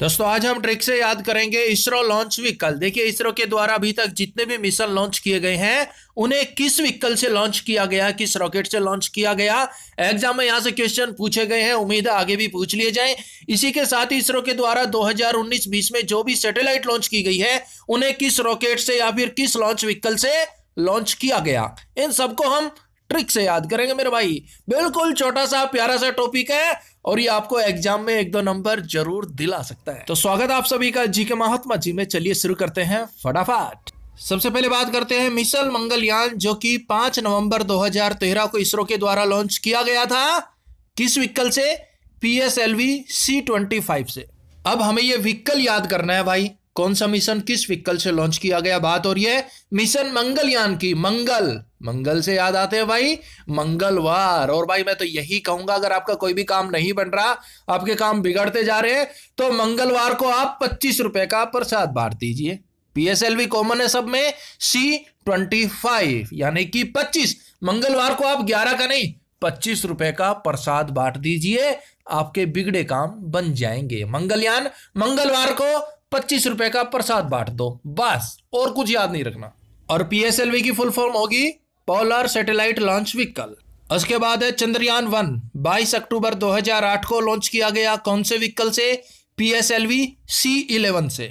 दोस्तों आज हम ट्रिक से याद करेंगे इसरो लॉन्च व्हीकल देखिए इसरो के द्वारा अभी तक जितने भी मिशन लॉन्च किए गए हैं उन्हें किस व्हीकल से लॉन्च किया गया किस रॉकेट से लॉन्च किया गया एग्जाम में यहां से क्वेश्चन पूछे गए हैं उम्मीद है आगे भी पूछ लिए जाएं इसी के साथ ही इसरो के द्वारा 2019-20 में जो भी सैटेलाइट लॉन्च की गई है उन्हें किस रॉकेट से या फिर किस लॉन्च व्हीकल से लॉन्च किया गया इन सबको हम ट्रिक से याद करेंगे मेरे भाई बिल्कुल छोटा सा प्यारा सा टॉपिक है और ये आपको एग्जाम में एक दो नंबर जरूर दिला सकता है तो स्वागत आप सभी का जी के महात्मा जी में चलिए शुरू करते हैं फटाफट सबसे पहले बात करते हैं मिसल मंगलयान जो कि 5 नवंबर 2013 को इसरो के द्वारा लॉन्च किया गया था किस विकल से P S L V C twenty five से अब हमें ये विकल याद करना है भाई कौन सा मिशन किस विकल से लॉन्च किया गया बात और ये मिशन मंगलयान की मंगल मंगल से याद आते हैं भाई मंगलवार और भाई मैं तो यही कहूंगा अगर आपका कोई भी काम नहीं बन रहा आपके काम बिगड़ते जा रहे हैं तो मंगलवार को आप पच्चीस रुपए का प्रसाद बांट दीजिए पीएसएलवी कॉमन है सब में सी ट्वेंटी फाइव यानी कि पच्चीस मंगलवार को आप ग्यारह का नहीं पच्चीस रुपए का प्रसाद बांट दीजिए आपके बिगड़े काम बन जाएंगे मंगलयान मंगलवार को पच्चीस रुपए का प्रसाद बांट दो बस और कुछ याद नहीं रखना और पीएसएलवी की फुल फॉर्म होगी पोलर सैटेलाइट लॉन्च व्हीकल उसके बाद है चंद्रयान वन 22 अक्टूबर 2008 को लॉन्च किया गया कौन से व्हीकल से P S L V C eleven से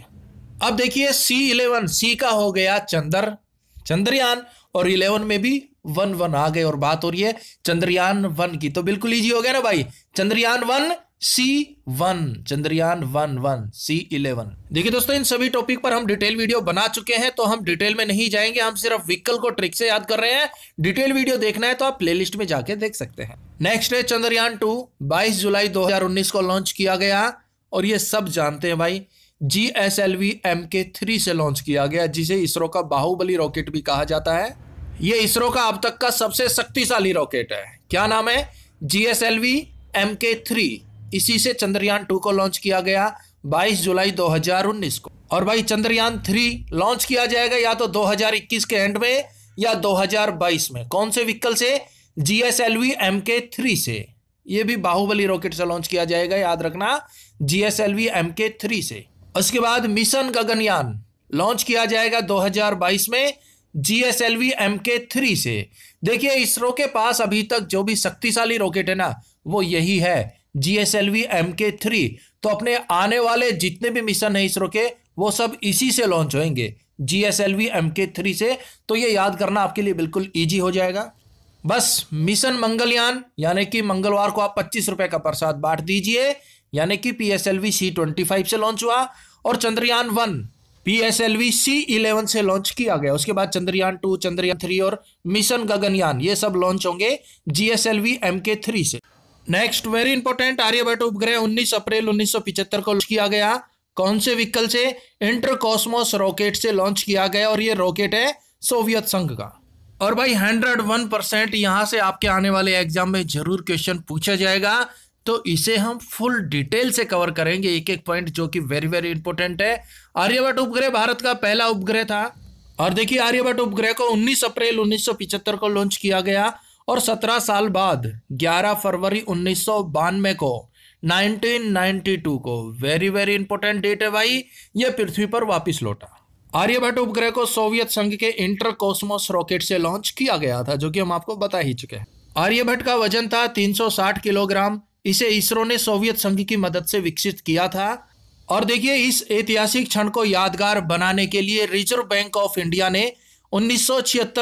अब देखिए सी इलेवन सी का हो गया चंद्र चंद्रयान और इलेवन में भी वन वन आ गए और बात हो रही है चंद्रयान वन की तो बिल्कुल ईजी हो गया ना भाई Chandrayaan one C one Chandrayaan one one C eleven देखिए दोस्तों इन सभी टॉपिक पर हम डिटेल वीडियो बना चुके हैं तो हम डिटेल में नहीं जाएंगे हम सिर्फ विकल को ट्रिक से याद कर रहे हैं डिटेल वीडियो देखना है तो आप प्लेलिस्ट में जाके देख सकते हैं नेक्स्ट है चंद्रयान टू 22 जुलाई 2019 को लॉन्च किया गया और ये सब जानते हैं भाई G S L V M K three से लॉन्च किया गया जिसे इसरो का बाहुबली रॉकेट भी कहा जाता है ये इसरो का अब तक का सबसे शक्तिशाली रॉकेट है क्या नाम है G S L V M K three इसी से चंद्रयान टू को लॉन्च किया गया 22 जुलाई 2019 को और भाई चंद्रयान थ्री लॉन्च किया जाएगा या तो 2021 के एंड में या 2022 में कौन से व्हीकल से G S L V M K three से ये भी बाहुबली रॉकेट से लॉन्च किया जाएगा याद रखना G S L V M K three से उसके बाद मिशन गगनयान लॉन्च किया जाएगा 2022 में G S L V M K three से देखिए इसरो के पास अभी तक जो भी शक्तिशाली रॉकेट है ना वो यही है G S L V M K three तो अपने आने वाले जितने भी मिशन हैं इसरो के वो सब इसी से लॉन्च होंगे G S L V M K three से तो ये याद करना आपके लिए बिल्कुल ईजी हो जाएगा बस मिशन मंगलयान यानी कि मंगलवार को आप पच्चीस रुपए का प्रसाद बांट दीजिए यानी कि P S L V C twenty five से लॉन्च हुआ और Chandrayaan one P S L V C eleven से लॉन्च किया गया उसके बाद चंद्रयान टू चंद्रयान थ्री और मिशन गगनयान ये सब लॉन्च होंगे G S L V M K three से नेक्स्ट वेरी इंपॉर्टेंट आर्यभट्ट उपग्रह 19 अप्रैल 1975 को लॉन्च किया गया कौन से व्हीकल से कॉस्मोस रॉकेट से लॉन्च किया गया और ये रॉकेट है सोवियत संघ का और भाई हंड्रेड वन परसेंट यहाँ से आपके आने वाले एग्जाम में जरूर क्वेश्चन पूछा जाएगा तो इसे हम फुल डिटेल से कवर करेंगे एक एक पॉइंट जो कि वेरी वेरी इंपॉर्टेंट है आर्यभट्ट उपग्रह भारत का पहला उपग्रह था और देखिए आर्यभट्ट उपग्रह को 19 अप्रैल 1975 को लॉन्च किया गया और 17 साल बाद 11 फरवरी उन्नीस को 1992 को वेरी वेरी इंपॉर्टेंट डेट है भाई ये पृथ्वी पर वापस लौटा आर्यभट्ट उपग्रह को सोवियत संघ के इंटर कॉस्मोस रॉकेट से लॉन्च किया गया था जो कि हम आपको बता ही चुके हैं आर्यभट्ट का वजन था 360 किलोग्राम इसे इसरो ने सोवियत संघ की मदद से विकसित किया था और देखिए इस ऐतिहासिक क्षण को यादगार बनाने के लिए रिजर्व बैंक ऑफ इंडिया ने उन्नीस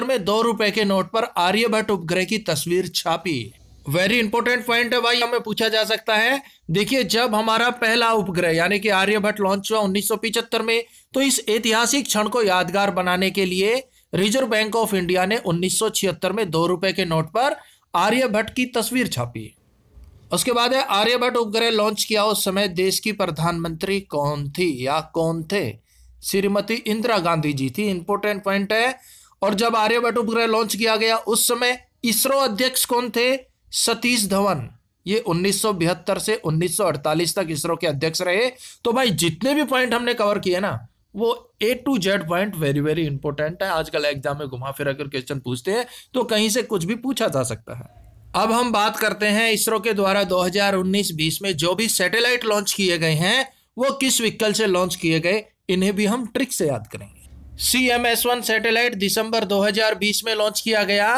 में दो रुपए के नोट पर आर्यभट्ट उपग्रह की तस्वीर छापी वेरी इंपॉर्टेंट पॉइंट है भाई हमें पूछा जा सकता है देखिए जब हमारा पहला उपग्रह यानी कि आर्यभट्ट लॉन्च हुआ उन्नीस में तो इस ऐतिहासिक क्षण को यादगार बनाने के लिए रिजर्व बैंक ऑफ इंडिया ने उन्नीस में दो रुपए के नोट पर आर्यभट्ट की तस्वीर छापी उसके बाद है आर्यभट्ट उपग्रह लॉन्च किया उस समय देश की प्रधानमंत्री कौन थी या कौन थे श्रीमती इंदिरा गांधी जी थी इंपोर्टेंट पॉइंट है और जब आर्यभट उपग्रह लॉन्च किया गया उस समय इसरो अध्यक्ष कौन थे सतीश धवन ये 1972 से 1948 तक इसरो के अध्यक्ष रहे तो भाई जितने भी पॉइंट हमने कवर किए ना वो A to Z point very very important है आजकल एग्जाम में घुमा फिरा कर क्वेश्चन पूछते हैं तो कहीं से कुछ भी पूछा जा सकता है अब हम बात करते हैं इसरो के द्वारा 2019-20 में जो भी सैटेलाइट लॉन्च किए गए हैं वो किस व्हीकल से लॉन्च किए गए इन्हें भी हम ट्रिक से याद करेंगे C M S one satellite दिसंबर 2020 में लॉन्च किया गया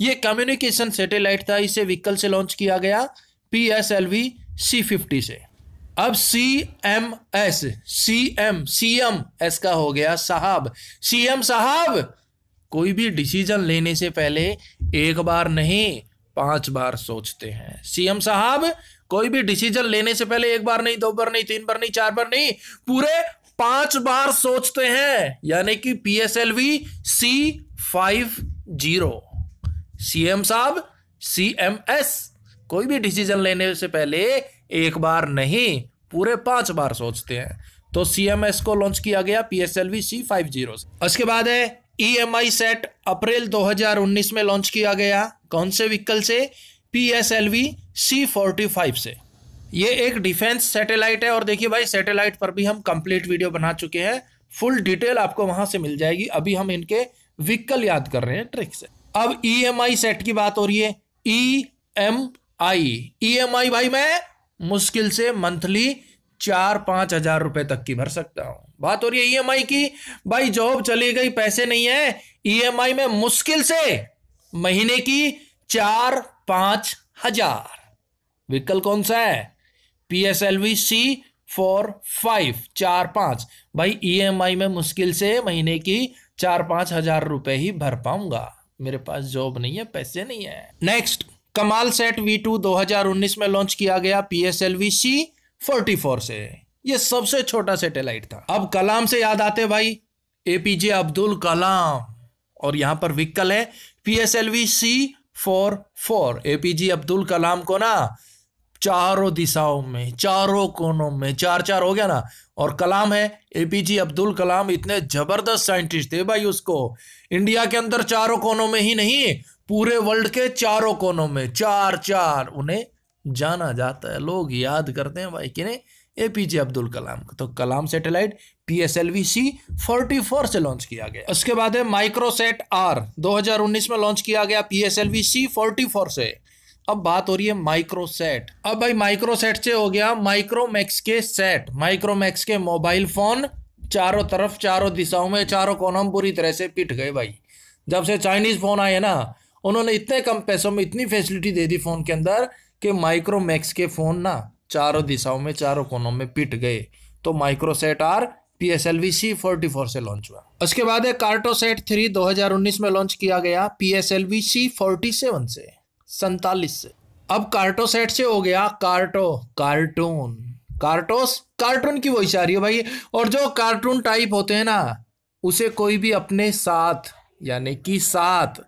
ये कम्युनिकेशन सेटेलाइट था इसे व्हीकल से लॉन्च किया गया P S L V C fifty से अब C M S C M C M S का हो गया साहब सी एम साहब कोई भी डिसीजन लेने से पहले एक बार नहीं पांच बार सोचते हैं सीएम साहब कोई भी डिसीजन लेने से पहले एक बार नहीं दो बार नहीं तीन बार नहीं चार बार नहीं पूरे पांच बार सोचते हैं यानी कि P S L V C five zero C M साहब सी एम एस कोई भी डिसीजन लेने से पहले एक बार नहीं पूरे पांच बार सोचते हैं तो सी एम एस को लॉन्च किया गया P S L V C five zero उसके बाद है आई e सेट अप्रैल 2019 में लॉन्च किया गया कौन से व्हीकल से पीएसएलवी सी फोर्टी फाइव से ये एक डिफेंस सैटेलाइट है और देखिए भाई सैटेलाइट पर भी हम कंप्लीट वीडियो बना चुके हैं फुल डिटेल आपको वहां से मिल जाएगी अभी हम इनके विकल याद कर रहे हैं ट्रिक से अब ई e सेट की बात हो रही है ई एम आई ई एम आई भाई मैं मुश्किल से मंथली चार पांच हजार रुपए तक की भर सकता हूं बात हो रही है ईएमआई e की भाई जॉब चली गई पैसे नहीं है ईएमआई e में मुश्किल से महीने की चार पांच हजार विकल्प कौन सा है P S L V C four five चार पाँच भाई ईएमआई e में मुश्किल से महीने की चार पाँच हजार रुपये ही भर पाऊंगा मेरे पास जॉब नहीं है पैसे नहीं है नेक्स्ट कमाल सेट वी टू दो में लॉन्च किया गया P S L V C forty four से ये सबसे छोटा सेटेलाइट था अब कलाम से याद आते भाई एपीजे अब्दुल कलाम और यहाँ पर विकल है P S L V C four four APJ Abdul Kalam को ना चारों दिशाओं में चारों कोनों में चार चार हो गया ना और कलाम है ए पी अब्दुल कलाम इतने जबरदस्त साइंटिस्ट थे भाई उसको इंडिया के अंदर चारों कोनों में ही नहीं पूरे वर्ल्ड के चारों कोनों में चार चार उन्हें जाना जाता है लोग याद करते हैं भाई नहीं ए पी जे अब्दुल कलाम तो Kalam satellite P S L V C forty four से लॉन्च किया गया उसके बाद है माइक्रोसेट आर 2019 में लॉन्च किया गया P S L V C forty four से अब बात हो रही है माइक्रोसेट अब भाई माइक्रोसेट से हो गया माइक्रोमैक्स के सेट माइक्रोमैक्स के मोबाइल फोन चारों तरफ चारों दिशाओं में चारों कोनों में पूरी तरह से पिट गए भाई जब से चाइनीज फोन आए ना उन्होंने इतने कम पैसों में इतनी फैसिलिटी दे दी फोन के अंदर कि माइक्रोमैक्स के फोन ना चारों दिशाओं में चारों कोनों में पिट गए तो Microsat R P S L V C forty four से लॉन्च हुआ उसके बाद कार्टोसेट थ्री दो हजार उन्नीस में लॉन्च किया गया P S L V C forty seven से सैतालीस अब कार्टोसेट से हो गया कार्टो कार्टून कार्टोस कार्टून की वही आ रही है भाई और जो कार्टून टाइप होते हैं ना उसे कोई भी अपने साथ यानी कि साथ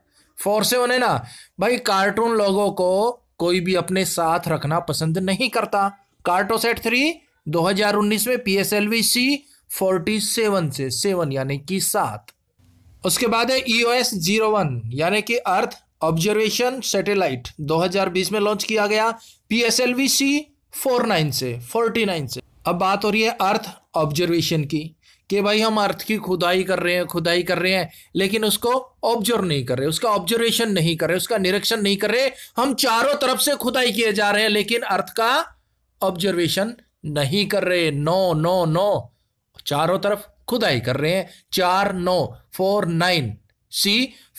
फोर से होने ना भाई कार्टून लोगों को कोई भी अपने साथ रखना पसंद नहीं करता कार्टोसेट थ्री 2019 में P S L V C forty seven से सेवन यानी कि सात उसके बाद है E O S zero one यानी कि अर्थ ऑब्जर्वेशन सैटेलाइट 2020 में लॉन्च किया गया P S L V C four nine से फोर्टी नाइन से अब बात हो रही है अर्थ ऑब्जर्वेशन की कि भाई हम अर्थ की खुदाई कर रहे हैं खुदाई कर रहे हैं लेकिन उसको ऑब्जर्व नहीं कर रहे उसका ऑब्जर्वेशन नहीं कर रहे उसका निरीक्षण नहीं कर रहे हम चारों तरफ से खुदाई किए जा रहे हैं लेकिन अर्थ का ऑब्जर्वेशन नहीं कर रहे नो नो नो चारों तरफ खुदाई कर रहे हैं चार नो फोर नाइन सी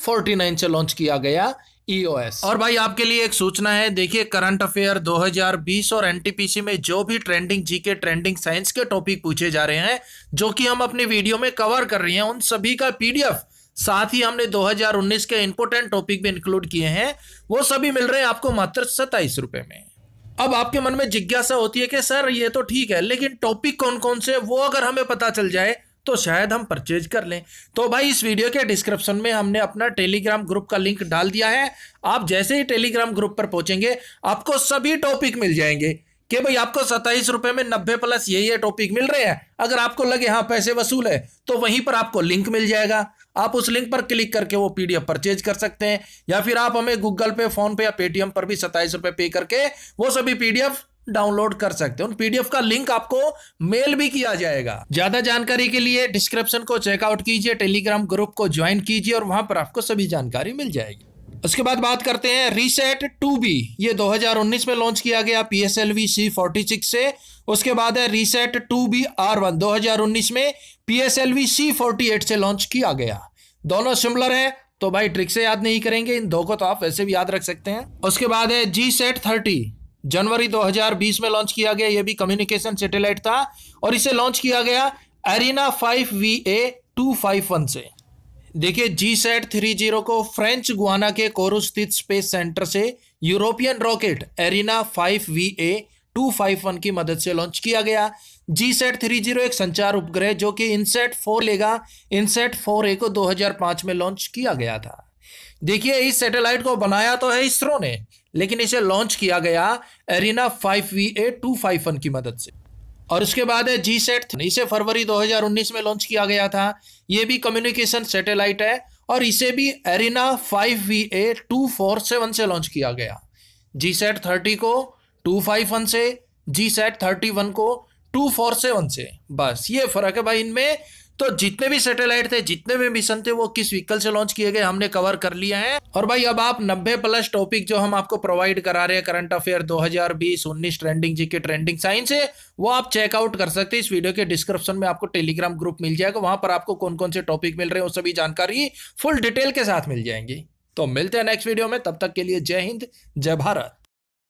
49 से लॉन्च किया गया EOS. और भाई आपके लिए एक सूचना है देखिए करंट अफेयर 2020 और एनटीपीसी में जो भी ट्रेंडिंग जीके ट्रेंडिंग साइंस के टॉपिक पूछे जा रहे हैं जो कि हम अपनी वीडियो में कवर कर रहे हैं उन सभी का पीडीएफ साथ ही हमने 2019 के इंपोर्टेंट टॉपिक भी इंक्लूड किए हैं वो सभी मिल रहे हैं आपको मात्र सत्ताईस रुपए में अब आपके मन में जिज्ञासा होती है कि सर ये तो ठीक है लेकिन टॉपिक कौन कौन से वो अगर हमें पता चल जाए तो शायद हम परचेज कर लें तो भाई इस वीडियो के डिस्क्रिप्शन में हमने अपना टेलीग्राम ग्रुप का लिंक डाल दिया है आप जैसे ही टेलीग्राम ग्रुप पर पहुंचेंगे आपको सभी टॉपिक मिल जाएंगे कि भाई आपको सत्ताईस रुपए में नब्बे प्लस ये ये टॉपिक मिल रहे हैं अगर आपको लगे हाँ पैसे वसूल है तो वहीं पर आपको लिंक मिल जाएगा आप उस लिंक पर क्लिक करके वो पीडीएफ परचेज कर सकते हैं या फिर आप हमें गूगल पे फोन पे या पेटीएम पर भी सत्ताईस रुपए पे करके वो सभी पीडीएफ डाउनलोड कर सकते हो उन पीडीएफ का लिंक आपको मेल भी किया जाएगा ज्यादा जानकारी के लिए डिस्क्रिप्शन को चेकआउट कीजिए टेलीग्राम ग्रुप को ज्वाइन कीजिए और वहां पर आपको सभी जानकारी मिल जाएगी उसके बाद बात करते हैं रीसेट टू बी ये 2019 में लॉन्च किया गया P S L V C forty six से उसके बाद है RISAT two B R one दो में P S L V C forty eight से लॉन्च किया गया दोनों सिमिलर है तो भाई ट्रिक से याद नहीं करेंगे इन दो को तो आप वैसे भी याद रख सकते हैं उसके बाद है जी सेट थर्टी जनवरी 2020 में लॉन्च किया गया यह भी कम्युनिकेशन सैटेलाइट था और इसे लॉन्च किया गया Ariane five V A two five one से देखिए जी सेट थ्री जीरो को फ्रेंच गुआना के कोरो स्थित स्पेस सेंटर से European rocket Ariane five V A two five one की मदद से लॉन्च किया गया जी सेट थ्री जीरो एक संचार उपग्रह जो कि इनसेट फोर लेगा इनसेट फोर ए को 2005 में लॉन्च किया गया था देखिए इस सैटेलाइट को बनाया तो है इसरो ने लेकिन इसे लॉन्च किया गया Ariane five V A two five one की मदद से और उसके बाद है जी सेट इसे फरवरी 2019 में लॉन्च किया गया था यह भी कम्युनिकेशन सैटेलाइट है और इसे भी Ariane five V A two four seven से लॉन्च किया गया जी सेट थर्टी को टू फाइव वन से जी सेट थर्टी वन को टू फोर सेवन से बस ये फर्क है भाई इनमें तो जितने भी सैटेलाइट थे जितने भी मिशन थे वो किस व्हीकल से लॉन्च किए गए हमने कवर कर लिया है और भाई अब आप 90 प्लस टॉपिक जो हम आपको प्रोवाइड करा रहे हैं करंट अफेयर 2020 हजार ट्रेंडिंग जी के ट्रेंडिंग साइंस है वो आप चेकआउट कर सकते हैं इस वीडियो के डिस्क्रिप्शन में आपको टेलीग्राम ग्रुप मिल जाएगा वहां पर आपको कौन कौन से टॉपिक मिल रहे हैं वो सभी जानकारी फुल डिटेल के साथ मिल जाएंगी तो मिलते हैं नेक्स्ट वीडियो में तब तक के लिए जय हिंद जय भारत